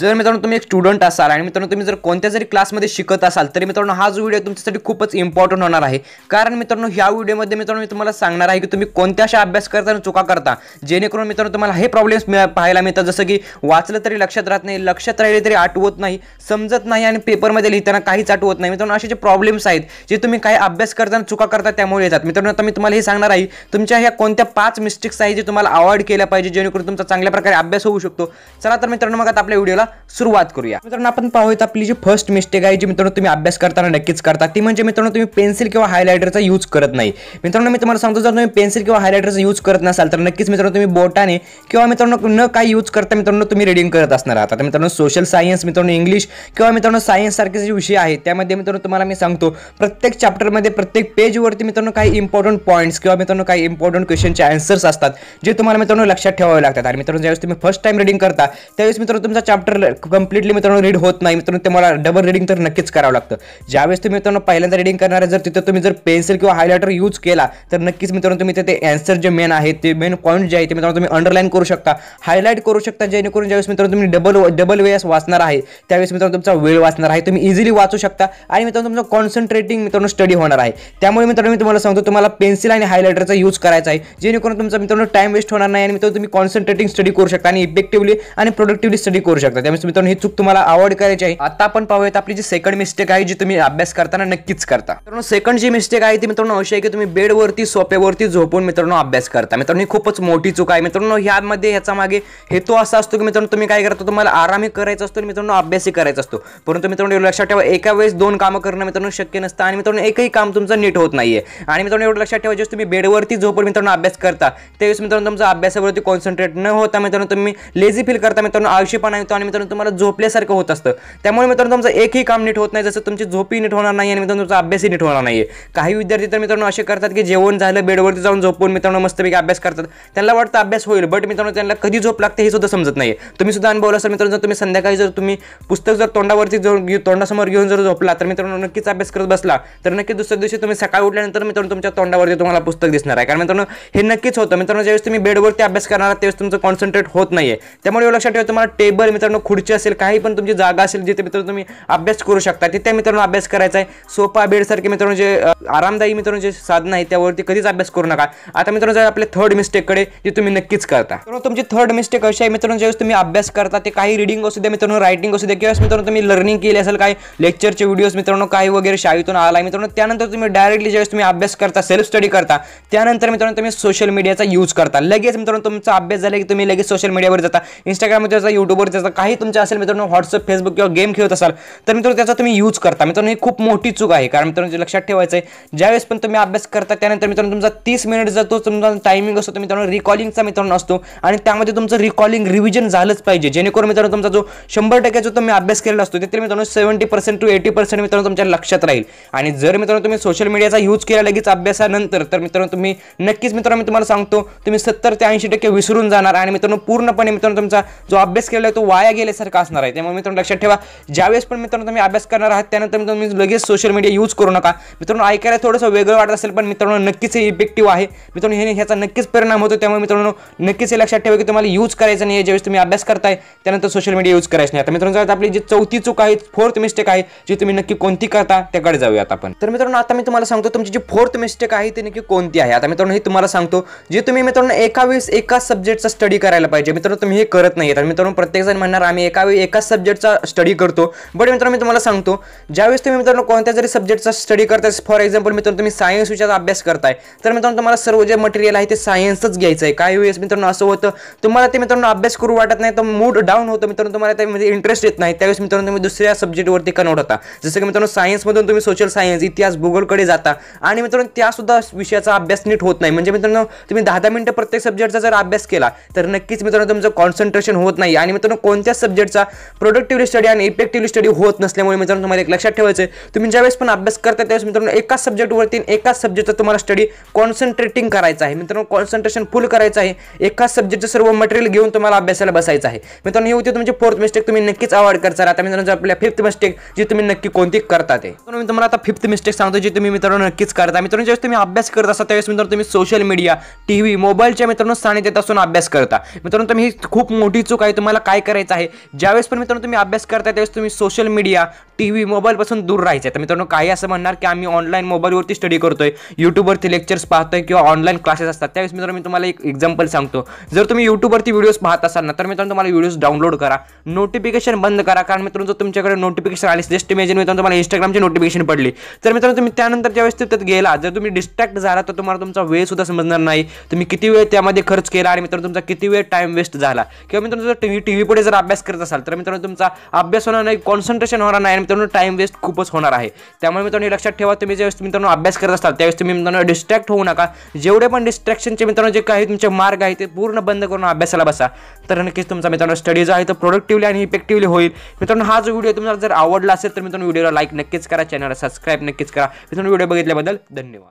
जर मित्रांनो तुम्ही एक स्टुडंट असाल आणि मित्रांनो तुम्ही जर कोणत्या जरी क्लासमध्ये शिकत असाल तरी मित्रांनो हा जो व्हिडिओ तुमच्यासाठी खूपच इम्पॉर्टंट होणार आहे कारण मित्रांनो ह्या व्हिडिओमध्ये मित्रांनो मी तुम्हाला सांगणार आहे की तुम्ही कोणत्या अशा अभ्यास करताना चुका करता जेणेकरून मित्रांनो तुम्हाला हे प्रॉब्लेम्स पाहायला मिळतात जसं की वाचलं तरी लक्षात राहत नाही लक्षात राहिले तरी आठवत नाही समजत नाही आणि पेपरमध्ये लिहिताना काहीच आठवत नाही मित्रांनो असे जे प्रॉब्लेम्स आहेत जे तुम्ही काही अभ्यास करताना चुका करता त्यामुळे येतात मित्रांनो आता मी तुम्हाला हे सांगणार आहे तुमच्या ह्या कोणत्या पाच मिस्टेक्स आहेत जे तुम्हाला अवॉइड केल्या पाहिजे जेणेकरून तुमचा चांगल्या प्रकारे अभ्यास होऊ शकतो चला तर मित्रांनो मग आता आपल्या व्हिडिओला सुरुवात करूया मित्रांनो आपण पाहूयात आपली जी फर्स्ट मिस्टेक आहे जी मित्रांनो तुम्ही अभ्यास करताना नक्कीच करता ती म्हणजे मित्रांनो तुम्ही पेन्सिल किंवा हायलायटरचा यूज करत नाही मित्रांनो मी तुम्हाला सांगतो जर तुम्ही पेन्सिल किंवा हायलायटरचा यूज करत नसाल तर नक्कीच मित्रांनो तुम्ही बोटाने किंवा मित्रांनो न काय यूज करता मित्रांनो तुम्ही रिडिंग करत असणार आहात आता मित्रांनो सोशल सायन्स मित्रांनो इंग्लिश किंवा मित्रांनो सायन्स सारखे जे विषय आहेत त्यामध्ये मित्रांनो तुम्हाला मी सांगतो प्रत्येक चॅप्टरमध्ये प्रत्येक पेजवरती मित्रांनो काही इम्पॉर्टंट पॉईंट्स किंवा मित्रांनो काही इम्पॉर्टंट क्वेश्चनचे आन्सर्स असतात जे तुम्हाला मित्रांनो लक्षात ठेवावे लागतात आणि मित्रांनो ज्यावेळेस तुम्ही फर्स्ट टाइम रिडिंग करता त्यावेळेस मित्रांनो तुमचा चॅप्टर कम्प्लिटली मित्रांनो रीड होत नाही मित्रांनो तुम्हाला डबल रीडिंग तर नक्कीच करावं लागतं ज्यावेळेस तुम्ही मित्रांनो पहिल्यांदा रीडिंग करणार जर तिथं तुम्ही जर पेन्सिल किंवा हायलायटर यूज केला तर नक्कीच मित्रांनो तुम्ही तिथे अॅन्सर जे मेन आहे ते मेन पॉईंट जे आहे ते मित्रांनो तुम्ही अंडरलाईन करू शकता हायलाईट करू शकता जेणेकरून ज्यावेळेस मित्रांनो तुम्ही डबल डबल वेळेस वाचणार आहे त्यावेळेस मित्रांनो तुमचा वेळ वाचणार आहे तुम्ही इझिली वाचू शकता आणि मित्रांनो तुमचं कॉन्सन्ट्रेटिंग मित्रांनो स्टडी होणार आहे त्यामुळे मित्रांनो मी तुम्हाला सांगतो तुम्हाला पेन्सिल आणि हायलायटरचा यूज करायचा आहे जेणेकरून तुमचा मित्रांनो टाईम वेस्ट होणार नाही आणि मित्रांनो तुम्ही कॉन्सन्ट्रेटिंग स्टडी करू शकता आणि इफेक्टिव्हली आणि प्रोडक्टिव्हली स्टडी करू शकता मित्रांनो ही चूक तुम्हाला अवॉइड करायची आहे आता आपण पाहूयात आपली जी सेकंड मिस्टेक आहे जी तुम्ही अभ्यास करताना नक्कीच करता मित्रांनो सेकंड जी मिस्टेक आहे ती मित्रांनो अशी आहे की तुम्ही बेडवरती सोप्यावरती झोपून मित्रांनो अभ्यास करता मित्रांनो ही खूपच मोठी चूक आहे मित्रांनो ह्यामध्ये ह्याचा मागे हेतू असा असतो की मित्रांनो तुम्ही काय करता तुम्हाला आरामही करायचा असतो आणि मित्रांनो अभ्यासही करायचा असतो परंतु मित्रांनो एवढं लक्षात ठेवा एका वेळेस दोन कामं करणं मित्रांनो शक्य नसतं आणि मित्रांनो एकही काम तुमचं नीट होत नाहीये आणि मित्रांनो एवढं लक्षात ठेवा जेव्हा तुम्ही बेडवरती झोपून मित्रांनो अभ्यास करता त्यावेळेस मित्रांनो तुमचा अभ्यासावरती कॉन्सन्ट्रेट न होता मित्रांनो तुम्ही लेझी फील करता मित्रांनो आळशीपणा येतो आणि मित्रांनो तुम्हाला झोपल्यासारखं होत असतं त्यामुळे मित्रांनो तुमचं एकही काम नीट होत नाही जसं तुमची झोपही नीट होणार नाही आणि मित्रांनो तुमचा अभ्यासही नीट होणार नाही काही विद्यार्थी तर मित्रांनो असे करतात की जेवण झालं बेडवरती जाऊन झोपून मित्रांनो मस्तपैकी अभ्यास करतात त्यांना वाटतं अभ्यास होईल बट मित्रांनो त्यांना कधी झोप लागते हे सुद्धा समजत नाही तुम्ही सुद्धा अनुभवला असेल मित्रांनो जर तुम्ही संध्याकाळी जर तुम्ही पुस्तक जर तोंडावरती तोंडासमोर घेऊन जर झोपला तर मित्रांनो नक्कीच अभ्यास करत बसला तर नक्की दुसऱ्या दिवशी तुम्ही सकाळी उठल्यानंतर मित्रांनो तुमच्या तोंडावरती तुम्हाला पुस्तक दिसणार आहे कारण मित्रांनो हे नक्कीच होतं मित्रांनो ज्यावेळेस तुम्ही बेडवरती अभ्यास करणार त्यावेळेस तुमचं कॉन्सन्ट्रेट होत नाही त्यामुळे लक्षात ठेवा तुम्हाला टेबल मित्रांनो खुर्ची असेल काही पण तुमची जागा असेल जिथे मित्रांनो तुम्ही अभ्यास करू शकता तिथे मित्रांनो अभ्यास करायचा आहे सोफा सारखे मित्रांनो जे आरामदायी मित्रांनो जे साधन आहे त्यावरती कधीच अभ्यास करू नका आता मित्रांनो जर आपले थर्ड मिस्टेककडे जे तुम्ही नक्कीच करता तुमची थर्ड मिस्टेक अशी आहे मित्रांनो ज्यावेळेस तुम्ही अभ्यास करता ते काही रिडिंग असू द्या मित्रांनो रायटिंग असू द्या किंवा मित्रांनो तुम्ही लर्निंग केली असेल काही लेक्चरचे व्हिडिओज मित्रांनो काही वगैरे शाळेतून आला मित्रांनो त्यानंतर तुम्ही डायरेक्टली ज्यावेळेस तुम्ही अभ्यास करता सेल्फ स्टडी करता त्यानंतर मित्रांनो तुम्ही सोशल मीडियाचा यूज करता लगेच मित्रांनो तुमचा अभ्यास झाला की तुम्ही लगेच सोशल मीडियावर जाता इंस्टाग्रामवर जाता युट्यूबवर जाता काही नाही तुमच्या असेल मित्रांनो व्हॉट्सअप फेसबुक किंवा गेम खेळत असाल तर मित्रांनो त्याचा तुम्ही यूज करता मित्रांनो ही खूप मोठी चूक आहे कारण मित्रांनो लक्षात ठेवायचं आहे ज्यावेळेस पण तुम्ही अभ्यास करता त्यानंतर मित्रांनो तुमचा तीस मिनिट तो तुमचा टायमिंग असतो तर मित्रांनो रिकॉलिंगचा मित्रांनो असतो आणि त्यामध्ये तुमचं रिकॉलिंग रिव्हिजन झालंच पाहिजे जेणेकरून मित्रांनो तुमचा जो शंभर टक्के जो तुम्ही अभ्यास केलेला असतो ते मित्रांनो seventy percent to eighty percent मित्रांनो तुमच्या लक्षात राहील आणि जर मित्रांनो तुम्ही सोशल मीडियाचा यूज केला लगेच अभ्यासानंतर तर मित्रांनो तुम्ही नक्कीच मित्रांनो मी तुम्हाला सांगतो तुम्ही सत्तर ते ऐंशी टक्के विसरून जाणार आणि मित्रांनो पूर्णपणे मित्रांनो तुमचा जो अभ्यास केलेला आहे तो वाया गेल्यासारखं असणार आहे त्यामुळे मित्रांनो लक्षात ठेवा ज्यावेळेस पण मित्रांनो तुम्ही अभ्यास करणार आहात त्यानंतर मित्रांनो तुम्ही लगेच सोशल मीडिया यूज करू नका मित्रांनो ऐकायला थोडंसं वेगळं वाटत असेल पण मित्रांनो नक्कीच हे इफेक्टिव्ह आहे मित्रांनो हे ह्याचा नक्कीच परिणाम होतो त्यामुळे मित्रांनो नक्कीच हे लक्षात ठेवा की तुम्हाला यूज करायचं नाही ज्यावेळेस तुम्ही अभ्यास करताय त्यानंतर सोशल मीडिया यूज करायचं नाही आता मित्रांनो आपली जी चौथी चूक आहे फोर्थ मिस्टेक आहे जी तुम्ही नक्की कोणती करता त्याकडे जाऊयात आपण तर मित्रांनो आता मी तुम्हाला सांगतो तुमची जी फोर्थ मिस्टेक आहे ती नक्की कोणती आहे आता मित्रांनो हे तुम्हाला सांगतो जे तुम्ही मित्रांनो एका वेळेस एका सब्जेक्टचा स्टडी करायला पाहिजे मित्रांनो तुम्ही हे करत नाही तर मित्रांनो प्रत्येक जण म्हणणार आम्ही एका वेळी एकाच सब्जेक्टचा स्टडी करतो बट मित्रांनो मी तुम्हाला सांगतो ज्यावेळेस तुम्ही मित्रांनो कोणत्या जरी सब्जेक्टचा स्टडी करताय फॉर एक्झाम्पल मित्रांनो तुम्ही सायन्स विषयाचा अभ्यास करताय तर मित्रांनो तुम्हाला सर्व जे मटेरियल आहे ते सायन्सच घ्यायचं आहे काही वेळेस मित्रांनो असं होतं तुम्हाला ते मित्रांनो अभ्यास करू वाटत नाही तर मूड डाऊन होतो मित्रांनो तुम्हाला त्यामध्ये इंटरेस्ट म्हणजे येत नाही त्यावेळेस मित्रांनो तुम्ही दुसऱ्या सब्जेक्टवरती कन्वर्ट होता जसं की मित्रांनो सायन्समधून तुम्ही सोशल सायन्स इतिहास भूगोलकडे जाता आणि मित्रांनो त्यासुद्धा विषयाचा अभ्यास नीट होत नाही म्हणजे मित्रांनो तुम्ही दहा दहा मिनटं प्रत्येक सब्जेक्टचा जर अभ्यास केला तर नक्कीच मित्रांनो तुमचं कॉन्सन्ट्रेशन होत नाही आणि मित्रांनो कोणत्या सब्जेक्ट सब्जेक्टचा प्रोडक्टिव्हली स्टडी आणि इफेक्टिव्हली स्टडी होत नसल्यामुळे मित्रांनो तुम्हाला एक लक्षात ठेवायचं आहे तुम्ही ज्यावेळेस पण अभ्यास करता त्यावेळेस मित्रांनो एकाच सब्जेक्टवरती एकाच सब्जेक्टचा तुम्हाला स्टडी कॉन्सन्ट्रेटिंग करायचं आहे मित्रांनो कॉन्सन्ट्रेशन फुल करायचं आहे एकाच सब्जेक्टचं सर्व मटेरियल घेऊन तुम्हाला अभ्यासाला बसायचं आहे मित्रांनो हे होती तुमची फोर्थ मिस्टेक तुम्ही नक्कीच अवॉइड करता आता मित्रांनो आपल्या फिफ्थ मिस्टेक जी तुम्ही नक्की कोणती करता ते मी तुम्हाला आता फिफ्थ मिस्टेक सांगतो जी तुम्ही मित्रांनो नक्कीच करता मित्रांनो ज्यावेळेस तुम्ही अभ्यास करत असता त्यावेळेस मित्रांनो तुम्ही सोशल मीडिया टी व्ही मोबाईलच्या मित्रांनो सानिध्यात असून अभ्यास करता मित्रांनो तुम्ही ही खूप मोठी चूक आहे तुम्हाला काय करायचं आहे ज्यावेळेस पण मित्रांनो तुम्ही अभ्यास करताय त्यावेळेस तुम्ही सोशल मीडिया टी व्ही मोबाईलपासून दूर राहायचं आहे तर मित्रांनो काही असं म्हणणार की आम्ही ऑनलाईन मोबाईलवरती स्टडी करतोय यूट्यूबवरती लेक्चर्स पाहतोय किंवा ऑनलाईन क्लासेस असतात त्यावेळेस मित्रांनो मी तुम्हाला एक एक्झाम्पल सांगतो जर तुम्ही यूट्यूबवरती व्हिडिओज पाहत असाल ना तर मित्रांनो तुम्हाला व्हिडिओज डाउनलोड करा नोटिफिकेशन बंद करा कारण मित्रांनो तुमच्याकडे नोटिफिकेशन आले जस्ट इमेजिन मित्रांनो तुम्हाला इंस्टाग्रामची नोटिफिकेशन पडली तर मित्रांनो तुम्ही त्यानंतर ज्यावेळेस तिथं गेला जर तुम्ही डिस्ट्रॅक्ट झाला तर तुम्हाला तुमचा वेळ सुद्धा समजणार नाही तुम्ही किती वेळ त्यामध्ये खर्च केला आणि मित्रांनो तुमचा किती वेळ टाइम वेस्ट झाला किंवा मित्रांनो जर टी व्ही टी व्ही पुढे जर अभ्यास करत असाल तर मित्रांनो तुमचा अभ्यास होणार नाही कॉन्सन्ट्रेशन होणार नाही मित्रांनो टाइम वेस्ट खूपच होणार आहे त्यामुळे मित्रांनो लक्षात ठेवा तुम्ही ज्यावेळेस मित्रांनो अभ्यास करत असाल त्यावेळेस तुम्ही मित्रांनो डिस्ट्रॅक्ट होऊ नका जेवढे पण डिस्ट्रॅक्शनचे मित्रांनो जे काही तुमचे मार्ग आहे ते पूर्ण बंद करून अभ्यासाला बसा तर नक्कीच तुमचा मित्रांनो स्टडी जो आहे तो प्रोडक्टिव्हली आणि इफेक्टिव्हली होईल मित्रांनो हा जो व्हिडिओ तुम्हाला जर आवडला असेल तर मित्रांनो व्हिडिओला लाईक नक्कीच करा चॅनलला सबस्क्राईब नक्कीच करा मित्रांनो व्हिडिओ बघितल्याबद्दल धन्यवाद